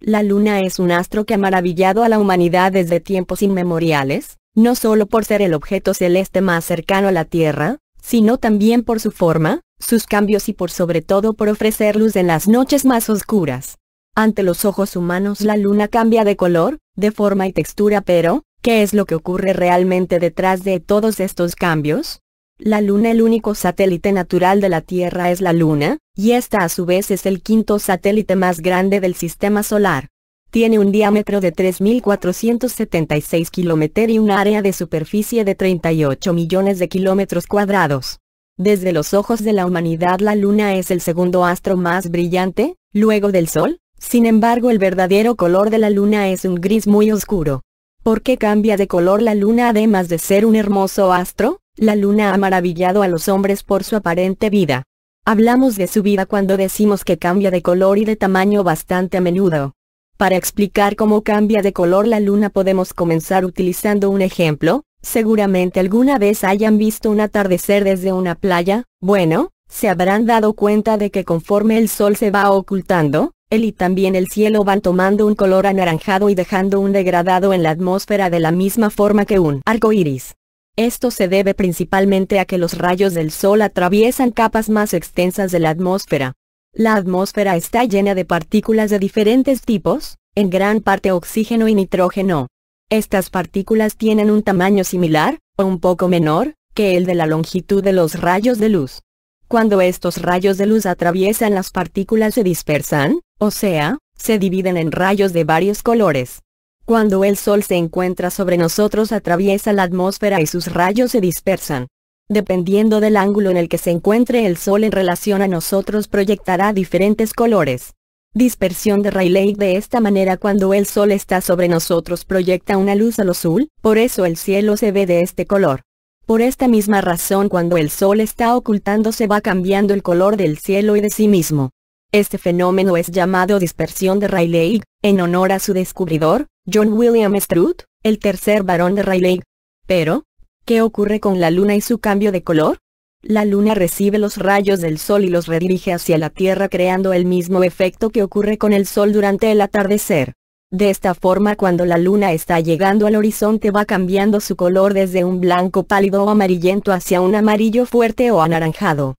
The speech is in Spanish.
La luna es un astro que ha maravillado a la humanidad desde tiempos inmemoriales, no solo por ser el objeto celeste más cercano a la Tierra, sino también por su forma, sus cambios y por sobre todo por ofrecer luz en las noches más oscuras. Ante los ojos humanos la luna cambia de color, de forma y textura pero, ¿qué es lo que ocurre realmente detrás de todos estos cambios? La Luna El único satélite natural de la Tierra es la Luna, y esta a su vez es el quinto satélite más grande del Sistema Solar. Tiene un diámetro de 3.476 km y un área de superficie de 38 millones de kilómetros cuadrados. Desde los ojos de la humanidad la Luna es el segundo astro más brillante, luego del Sol, sin embargo el verdadero color de la Luna es un gris muy oscuro. ¿Por qué cambia de color la Luna además de ser un hermoso astro? La luna ha maravillado a los hombres por su aparente vida. Hablamos de su vida cuando decimos que cambia de color y de tamaño bastante a menudo. Para explicar cómo cambia de color la luna podemos comenzar utilizando un ejemplo, seguramente alguna vez hayan visto un atardecer desde una playa, bueno, se habrán dado cuenta de que conforme el sol se va ocultando, él y también el cielo van tomando un color anaranjado y dejando un degradado en la atmósfera de la misma forma que un arco iris. Esto se debe principalmente a que los rayos del Sol atraviesan capas más extensas de la atmósfera. La atmósfera está llena de partículas de diferentes tipos, en gran parte oxígeno y nitrógeno. Estas partículas tienen un tamaño similar, o un poco menor, que el de la longitud de los rayos de luz. Cuando estos rayos de luz atraviesan las partículas se dispersan, o sea, se dividen en rayos de varios colores. Cuando el Sol se encuentra sobre nosotros atraviesa la atmósfera y sus rayos se dispersan. Dependiendo del ángulo en el que se encuentre el Sol en relación a nosotros proyectará diferentes colores. Dispersión de Rayleigh De esta manera cuando el Sol está sobre nosotros proyecta una luz al azul, por eso el cielo se ve de este color. Por esta misma razón cuando el Sol está ocultando se va cambiando el color del cielo y de sí mismo. Este fenómeno es llamado dispersión de Rayleigh, en honor a su descubridor, John William Strutt, el tercer varón de Rayleigh. Pero, ¿qué ocurre con la luna y su cambio de color? La luna recibe los rayos del sol y los redirige hacia la Tierra creando el mismo efecto que ocurre con el sol durante el atardecer. De esta forma cuando la luna está llegando al horizonte va cambiando su color desde un blanco pálido o amarillento hacia un amarillo fuerte o anaranjado.